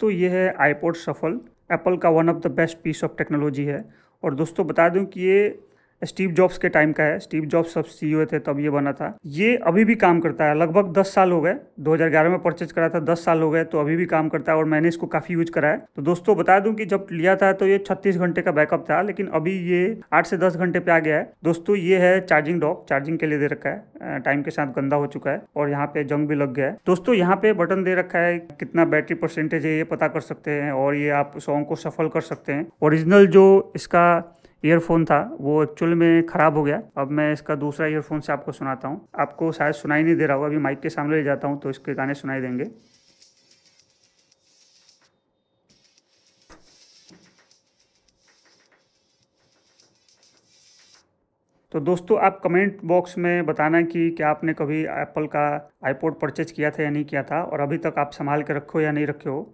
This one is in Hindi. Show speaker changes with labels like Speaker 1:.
Speaker 1: तो ये है आईपोड सफल एप्पल का one of the best piece of technology है और दोस्तों बता दूं कि ये स्टीव जॉब्स के टाइम का है स्टीव जॉब्स सब सी e थे तब ये बना था ये अभी भी काम करता है लगभग 10 साल हो गए 2011 में परचेज करा था 10 साल हो गए तो अभी भी काम करता है और मैंने इसको काफ़ी यूज करा है तो दोस्तों बता दूं कि जब लिया था तो ये 36 घंटे का बैकअप था लेकिन अभी ये 8 से 10 घंटे पे आ गया है दोस्तों ये है चार्जिंग डॉक चार्जिंग के लिए दे रखा है टाइम के साथ गंदा हो चुका है और यहाँ पे जंग भी लग गया है दोस्तों यहाँ पे बटन दे रखा है कितना बैटरी परसेंटेज है ये पता कर सकते हैं और ये आप सॉन्ग को सफल कर सकते हैं ओरिजिनल जो इसका ईयरफोन था वो एक्चुअल में ख़राब हो गया अब मैं इसका दूसरा ईयरफोन से आपको सुनाता हूँ आपको शायद सुनाई नहीं दे रहा होगा अभी माइक के सामने ले जाता हूँ तो इसके गाने सुनाई देंगे तो दोस्तों आप कमेंट बॉक्स में बताना कि क्या आपने कभी एप्पल का आईपोड परचेज किया था या नहीं किया था और अभी तक आप संभाल के रखो या नहीं रखे हो